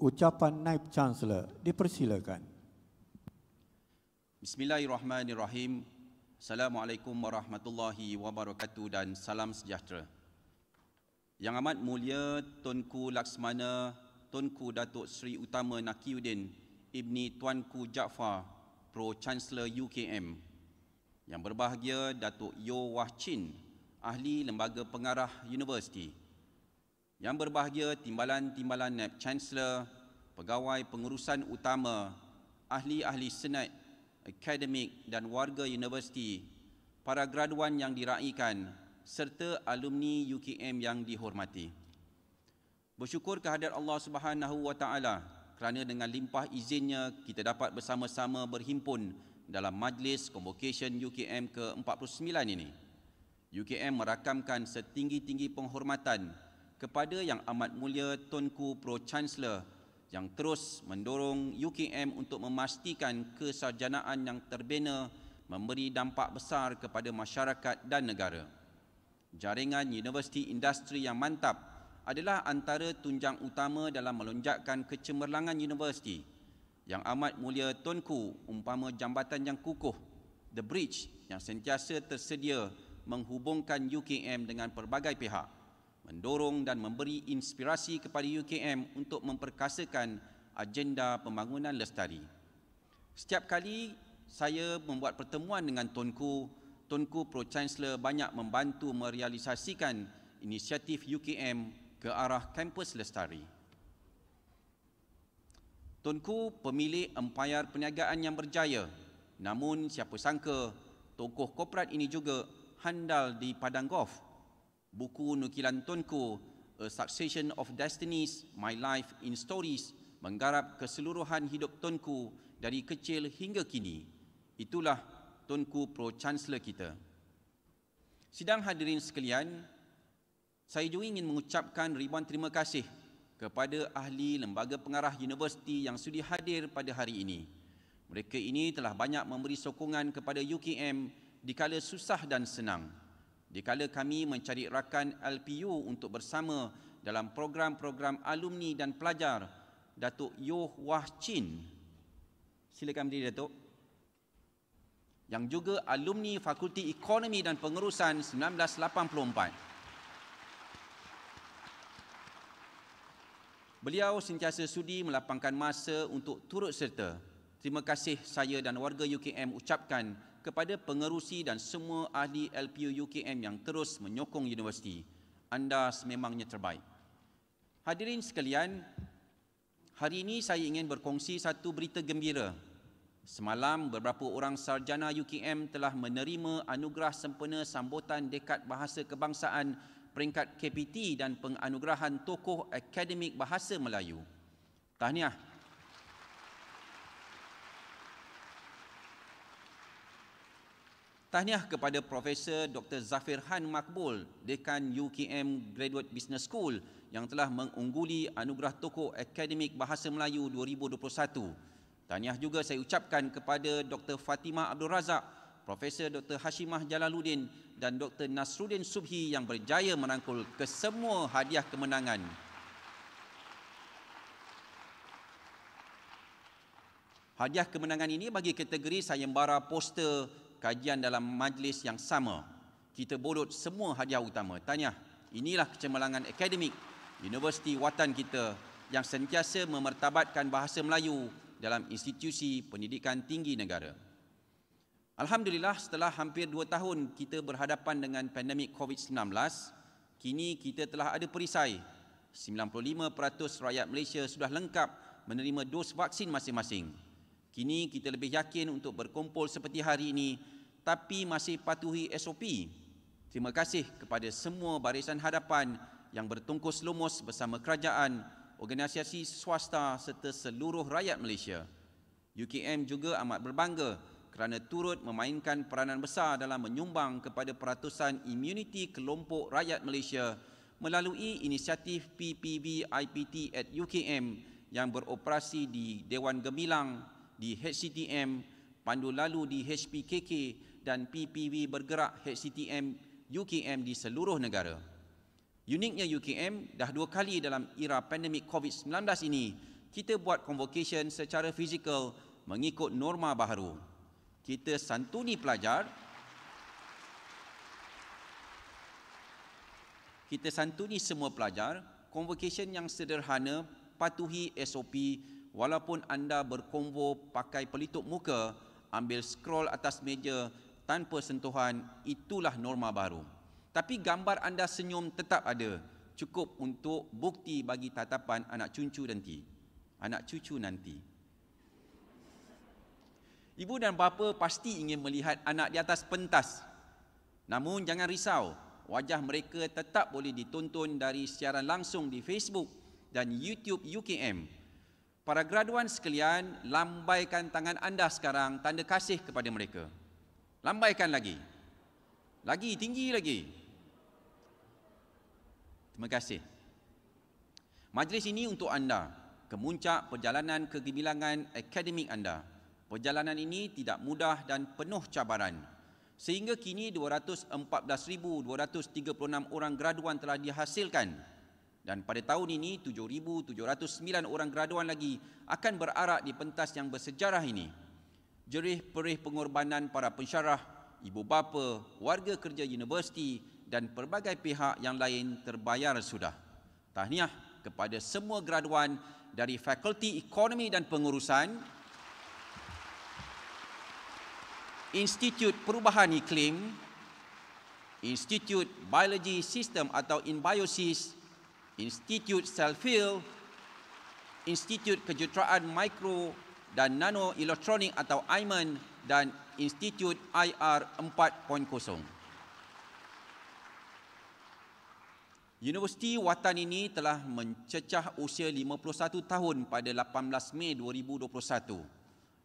ucapan Naib Chancellor. Dipersilakan. Bismillahirrahmanirrahim. Assalamualaikum warahmatullahi wabarakatuh dan salam sejahtera. Yang amat mulia Tunku Laksmana, Tunku Datuk Seri Utama Nakiuddin, Ibni Tuanku Jaafar, Pro Chancellor UKM. Yang berbahagia Datuk Yo Wah Chin, Ahli Lembaga Pengarah Universiti. Yang berbahagia timbalan-timbalan naib Chancellor, pegawai pengurusan utama, ahli-ahli senat, akademik dan warga universiti, para graduan yang diraihkan, serta alumni UKM yang dihormati. Bersyukur kehadirat Allah Subhanahu Wa Taala kerana dengan limpah izinnya kita dapat bersama-sama berhimpun dalam majlis convocation UKM ke-49 ini. UKM merakamkan setinggi-tinggi penghormatan kepada Yang Amat Mulia Tunku Pro Chancellor yang terus mendorong UKM untuk memastikan kesarjanaan yang terbina memberi dampak besar kepada masyarakat dan negara. Jaringan universiti industri yang mantap adalah antara tunjang utama dalam melonjakkan kecemerlangan universiti. Yang Amat Mulia Tunku umpama jambatan yang kukuh, The Bridge yang sentiasa tersedia menghubungkan UKM dengan pelbagai pihak mendorong dan memberi inspirasi kepada UKM untuk memperkasakan agenda pembangunan lestari. Setiap kali saya membuat pertemuan dengan Tonku, Tonku Pro Chancellor banyak membantu merealisasikan inisiatif UKM ke arah kampus lestari. Tonku pemilik empayar perniagaan yang berjaya. Namun siapa sangka tokoh korporat ini juga handal di Padang Golf. Buku Nukilantunku, A Succession of Destinies, My Life in Stories, menggarap keseluruhan hidup Tunku dari kecil hingga kini. Itulah Tunku Pro-Chancellor kita. Sidang hadirin sekalian, saya juga ingin mengucapkan ribuan terima kasih kepada ahli lembaga pengarah universiti yang sudi hadir pada hari ini. Mereka ini telah banyak memberi sokongan kepada UKM di kala susah dan senang. Dikala kami mencari rakan LPU untuk bersama dalam program-program alumni dan pelajar, Datuk Yoh Wah Chin. Silakan berdiri, Datuk. Yang juga alumni Fakulti Ekonomi dan Pengurusan 1984. Beliau sentiasa sudi melapangkan masa untuk turut serta. Terima kasih saya dan warga UKM ucapkan kepada pengerusi dan semua ahli LPU UKM yang terus menyokong universiti. Anda sememangnya terbaik. Hadirin sekalian, hari ini saya ingin berkongsi satu berita gembira. Semalam beberapa orang sarjana UKM telah menerima anugerah sempena sambutan dekat bahasa kebangsaan peringkat KPT dan penganugerahan tokoh akademik bahasa Melayu. Tahniah Tahniah kepada Profesor Dr. Zafir Han Makbul, Dekan UKM Graduate Business School yang telah mengungguli Anugerah Tokoh Akademik Bahasa Melayu 2021. Tahniah juga saya ucapkan kepada Dr. Fatimah Abdul Razak, Profesor Dr. Hashimah Jalaluddin dan Dr. Nasruddin Subhi yang berjaya merangkul kesemua hadiah kemenangan. Hadiah kemenangan ini bagi kategori sayembara poster kajian dalam majlis yang sama. Kita bolot semua hadiah utama. Tanya, inilah kecemerlangan akademik Universiti Watan kita yang sentiasa memertabatkan bahasa Melayu dalam institusi pendidikan tinggi negara. Alhamdulillah, setelah hampir dua tahun kita berhadapan dengan pandemik COVID-19, kini kita telah ada perisai. 95% rakyat Malaysia sudah lengkap menerima dos vaksin masing-masing. Kini kita lebih yakin untuk berkumpul seperti hari ini tapi masih patuhi SOP. Terima kasih kepada semua barisan hadapan yang bertungkus lumus bersama kerajaan, organisasi swasta serta seluruh rakyat Malaysia. UKM juga amat berbangga kerana turut memainkan peranan besar dalam menyumbang kepada peratusan imuniti kelompok rakyat Malaysia melalui inisiatif PPV IPT at UKM yang beroperasi di Dewan Gemilang, di HCTM, pandu lalu di HPKK dan PPW bergerak HCTM UKM di seluruh negara. Uniknya UKM, dah dua kali dalam era pandemik COVID-19 ini, kita buat convocation secara fizikal mengikut norma baru. Kita santuni pelajar, kita santuni semua pelajar, convocation yang sederhana patuhi SOP walaupun anda berkombo pakai pelitup muka, ambil scroll atas meja tanpa sentuhan, itulah norma baru. Tapi gambar anda senyum tetap ada, cukup untuk bukti bagi tatapan anak cucu nanti. Anak cucu nanti. Ibu dan bapa pasti ingin melihat anak di atas pentas. Namun jangan risau, wajah mereka tetap boleh ditonton dari siaran langsung di Facebook dan YouTube UKM Para graduan sekalian, lambaikan tangan anda sekarang tanda kasih kepada mereka. Lambaikan lagi. Lagi, tinggi lagi. Terima kasih. Majlis ini untuk anda. Kemuncak perjalanan kegemilangan akademik anda. Perjalanan ini tidak mudah dan penuh cabaran. Sehingga kini 214,236 orang graduan telah dihasilkan. Dan pada tahun ini 7709 orang graduan lagi akan berarak di pentas yang bersejarah ini. Jerih perih pengorbanan para pensyarah, ibu bapa, warga kerja universiti dan pelbagai pihak yang lain terbayar sudah. Tahniah kepada semua graduan dari Fakulti Ekonomi dan Pengurusan Institut Perubahan Iklim Institut Biologi Sistem atau Inbiosis Institut Selfil, Institut Kejuruteraan Mikro dan Nano Elektronik atau IMAN dan Institut IR 4.0. Universiti Watan ini telah mencecah usia 51 tahun pada 18 Mei 2021.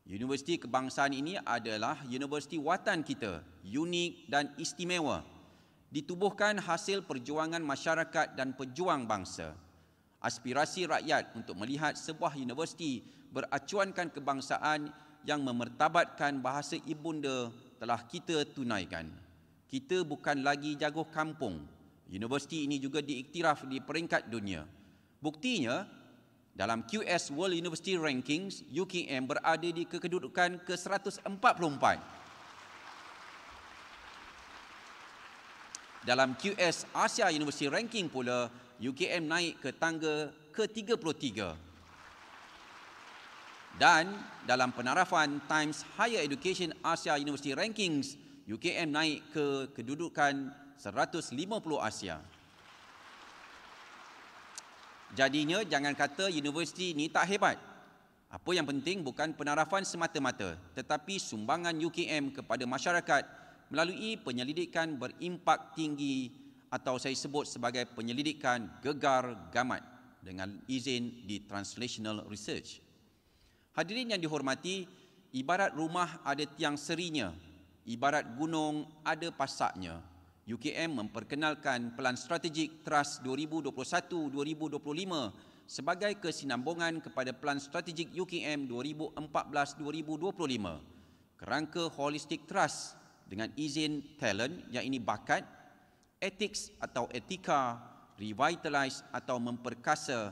Universiti kebangsaan ini adalah universiti watan kita, unik dan istimewa ditubuhkan hasil perjuangan masyarakat dan pejuang bangsa. Aspirasi rakyat untuk melihat sebuah universiti beracuankan kebangsaan yang memertabatkan bahasa ibunda telah kita tunaikan. Kita bukan lagi jago kampung. Universiti ini juga diiktiraf di peringkat dunia. Buktinya, dalam QS World University Rankings, UKM berada di kekedudukan ke-144. Dalam QS Asia University Ranking pula, UKM naik ke tangga ke-33. Dan dalam penarafan Times Higher Education Asia University Rankings, UKM naik ke kedudukan 150 Asia. Jadinya jangan kata universiti ni tak hebat. Apa yang penting bukan penarafan semata-mata, tetapi sumbangan UKM kepada masyarakat melalui penyelidikan berimpak tinggi atau saya sebut sebagai penyelidikan gegar gamat dengan izin di Translational Research. Hadirin yang dihormati, ibarat rumah ada tiang serinya, ibarat gunung ada pasaknya. UKM memperkenalkan Pelan Strategik Trust 2021-2025 sebagai kesinambungan kepada Pelan Strategik UKM 2014-2025. Kerangka holistik Trust dengan izin talent yang ini bakat, ethics atau etika, revitalize atau memperkasa,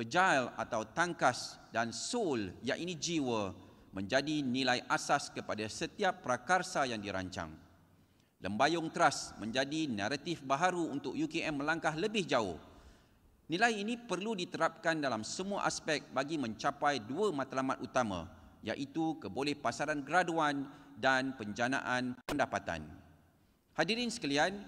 agile atau tangkas dan soul yang ini jiwa menjadi nilai asas kepada setiap prakarsa yang dirancang. Lembayung Trust menjadi naratif baharu untuk UKM melangkah lebih jauh. Nilai ini perlu diterapkan dalam semua aspek bagi mencapai dua matlamat utama iaitu kebolehpasaran graduan, graduan dan penjanaan pendapatan. Hadirin sekalian,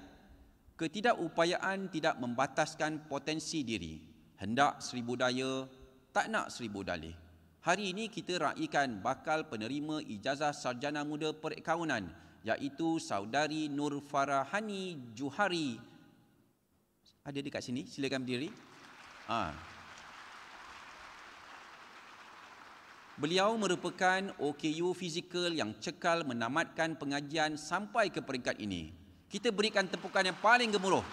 ketidakupayaan tidak membataskan potensi diri. Hendak seribu daya, tak nak seribu dalih. Hari ini kita raikan bakal penerima ijazah sarjana muda perikaunan iaitu saudari Nur Farahani Juhari. Ada dekat sini, silakan berdiri. Ah. Ha. Beliau merupakan OKU fizikal yang cekal menamatkan pengajian sampai ke peringkat ini. Kita berikan tepukan yang paling gemuruh.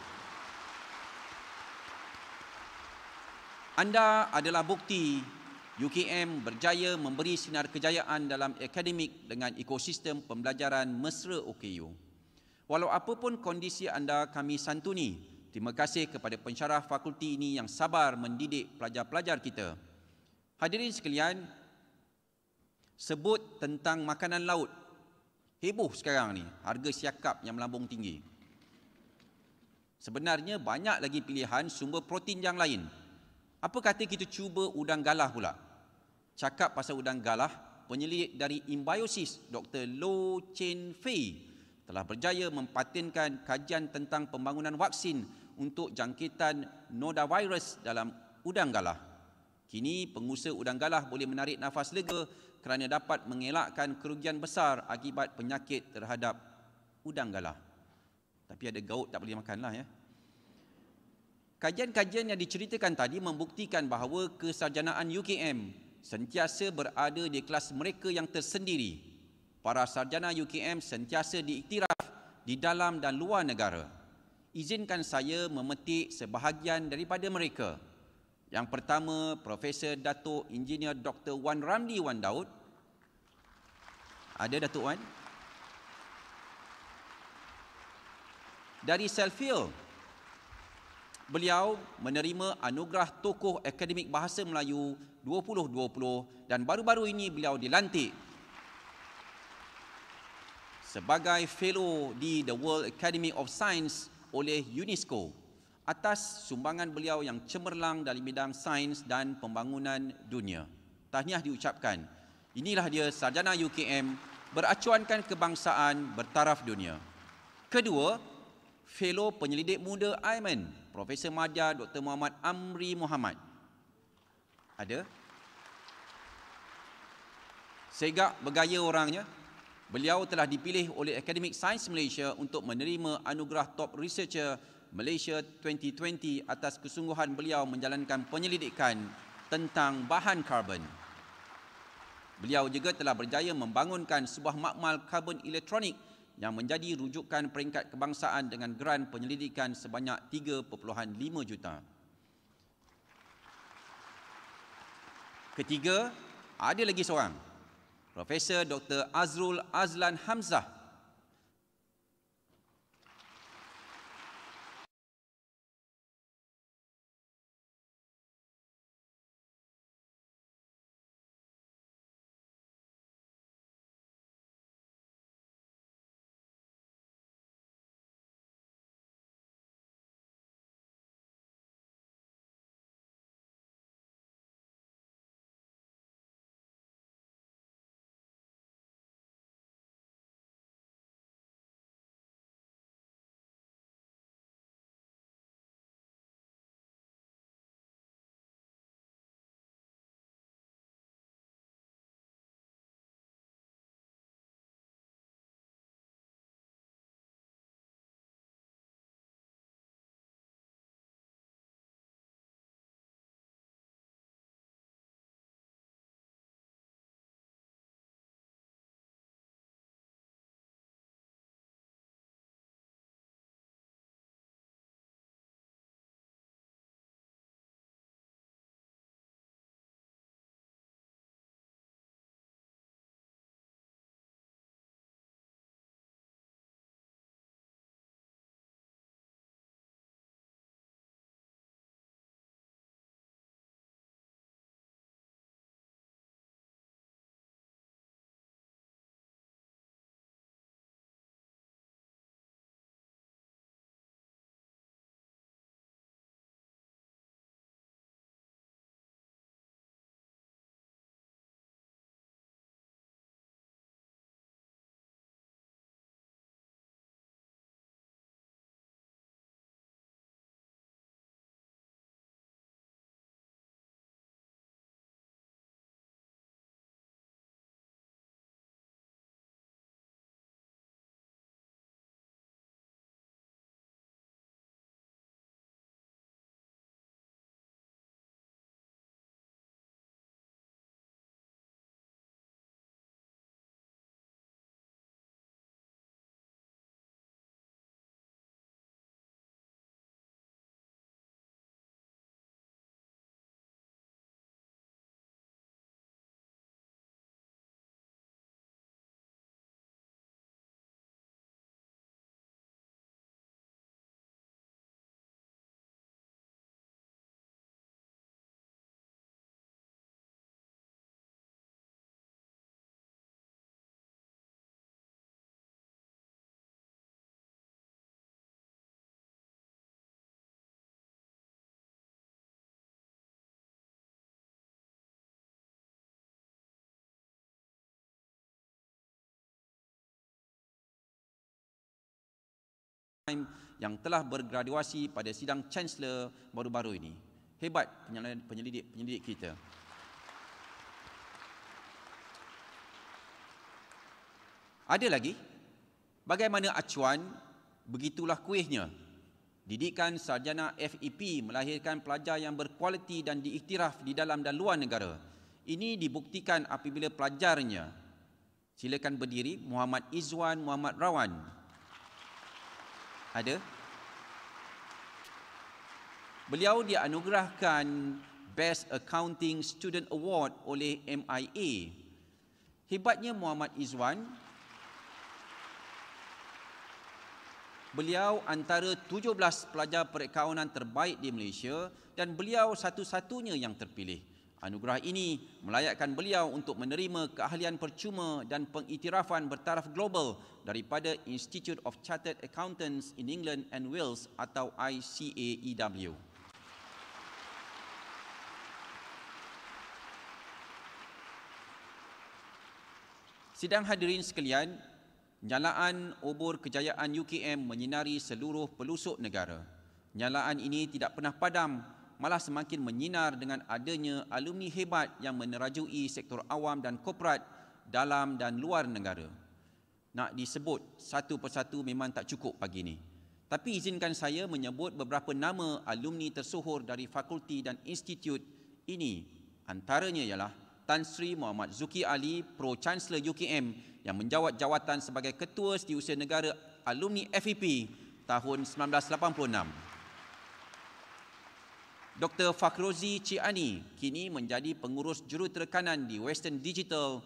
Anda adalah bukti UKM berjaya memberi sinar kejayaan dalam akademik dengan ekosistem pembelajaran mesra OKU. Walau apapun kondisi anda kami santuni, terima kasih kepada pensyarah fakulti ini yang sabar mendidik pelajar-pelajar kita. Hadirin sekalian, sebut tentang makanan laut heboh sekarang ni harga siakap yang melambung tinggi sebenarnya banyak lagi pilihan sumber protein yang lain apa kata kita cuba udang galah pula cakap pasal udang galah penyelidik dari Imbiosis Dr. Lo Chen Fei telah berjaya mempatenkan kajian tentang pembangunan vaksin untuk jangkitan nodavirus dalam udang galah Kini pengusaha udang galah boleh menarik nafas lega kerana dapat mengelakkan kerugian besar akibat penyakit terhadap udang galah. Tapi ada gaut tak boleh makan lah ya. Kajian-kajian yang diceritakan tadi membuktikan bahawa kesarjanaan UKM sentiasa berada di kelas mereka yang tersendiri. Para sarjana UKM sentiasa diiktiraf di dalam dan luar negara. Izinkan saya memetik sebahagian daripada mereka. Yang pertama Profesor Datuk Engineer Dr. Wan Ramli Wan Daud. Ada Datuk Wan? Dari Selfie, beliau menerima anugerah tokoh akademik bahasa Melayu 2020 dan baru-baru ini beliau dilantik sebagai fellow di The World Academy of Science oleh UNESCO atas sumbangan beliau yang cemerlang dalam bidang sains dan pembangunan dunia. Tahniah diucapkan. Inilah dia sarjana UKM beracuankan kebangsaan bertaraf dunia. Kedua, fellow penyelidik muda Aiman, Profesor Madya Dr. Muhammad Amri Muhammad. Ada? Segak bergaya orangnya, beliau telah dipilih oleh Academic Science Malaysia untuk menerima anugerah Top Researcher Malaysia 2020 atas kesungguhan beliau menjalankan penyelidikan tentang bahan karbon. Beliau juga telah berjaya membangunkan sebuah makmal karbon elektronik yang menjadi rujukan peringkat kebangsaan dengan geran penyelidikan sebanyak 3.5 juta. Ketiga, ada lagi seorang. Profesor Dr. Azrul Azlan Hamzah time yang telah bergraduasi pada sidang chancellor baru-baru ini. Hebat penyelidik-penyelidik kita. Ada lagi? Bagaimana acuan? Begitulah kuihnya. Didikan sarjana FEP melahirkan pelajar yang berkualiti dan diiktiraf di dalam dan luar negara. Ini dibuktikan apabila pelajarnya. Silakan berdiri Muhammad Izwan Muhammad Rawan ada beliau dianugerahkan best accounting student award oleh MIA hebatnya Muhammad Izwan beliau antara 17 pelajar perakaunan terbaik di Malaysia dan beliau satu-satunya yang terpilih Anugerah ini melayakkan beliau untuk menerima keahlian percuma dan pengiktirafan bertaraf global daripada Institute of Chartered Accountants in England and Wales atau ICAEW. Sidang hadirin sekalian, nyalaan obor kejayaan UKM menyinari seluruh pelusuk negara. Nyalaan ini tidak pernah padam malah semakin menyinar dengan adanya alumni hebat yang menerajui sektor awam dan korporat dalam dan luar negara. Nak disebut satu persatu memang tak cukup pagi ini. Tapi izinkan saya menyebut beberapa nama alumni tersohor dari fakulti dan institut ini. Antaranya ialah Tan Sri Muhammad Zuki Ali, Pro Chancellor UKM yang menjawat jawatan sebagai Ketua Setiausaha Negara Alumni FEP tahun 1986. Dr. Fakrozi Ciani kini menjadi pengurus jurutera kanan di Western Digital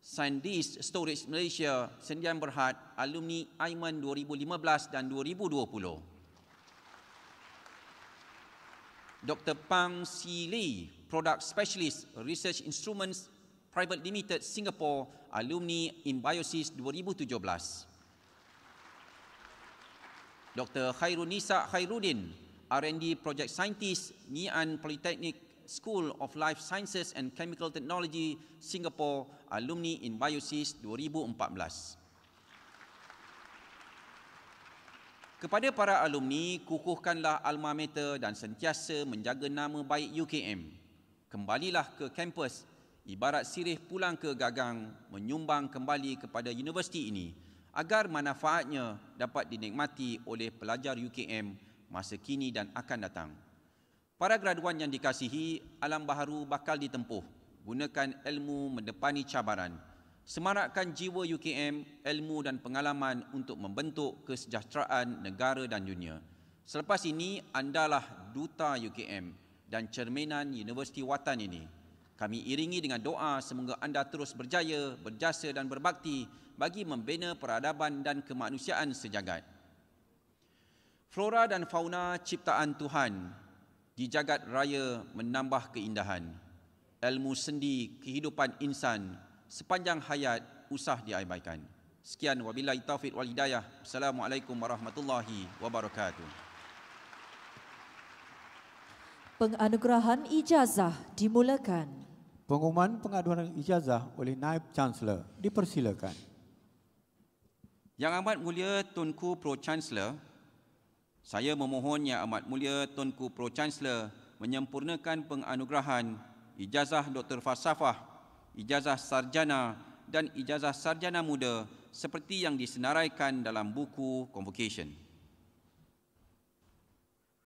SanDisk Storage Malaysia Sendian Berhad alumni Aiman 2015 dan 2020. Dr. Pang Si Lee, Product Specialist Research Instruments Private Limited Singapore alumni Imbiosis 2017. Dr. Khairunisa Khairuddin, R&D Project Scientist, Nian Polytechnic School of Life Sciences and Chemical Technology, Singapore, Alumni in Biosis 2014. Kepada para alumni, kukuhkanlah alma mater dan sentiasa menjaga nama baik UKM. Kembalilah ke kampus, ibarat sirih pulang ke gagang, menyumbang kembali kepada universiti ini agar manfaatnya dapat dinikmati oleh pelajar UKM masa kini dan akan datang. Para graduan yang dikasihi, alam baharu bakal ditempuh. Gunakan ilmu mendepani cabaran. Semarakkan jiwa UKM, ilmu dan pengalaman untuk membentuk kesejahteraan negara dan dunia. Selepas ini, andalah duta UKM dan cerminan Universiti Watan ini. Kami iringi dengan doa semoga anda terus berjaya, berjasa dan berbakti bagi membina peradaban dan kemanusiaan sejagat. Flora dan fauna ciptaan Tuhan di jagat raya menambah keindahan. Ilmu sendi kehidupan insan sepanjang hayat usah diabaikan. Sekian wabillahi taufiq wal hidayah. Assalamualaikum warahmatullahi wabarakatuh. Penganugerahan ijazah dimulakan. Pengumuman pengaduan ijazah oleh Naib Chancellor dipersilakan. Yang amat mulia Tunku Pro Chancellor, saya memohon Yang Amat Mulia Tunku Pro Chancellor menyempurnakan penganugerahan ijazah Doktor Falsafah, ijazah Sarjana dan ijazah Sarjana Muda seperti yang disenaraikan dalam buku Convocation.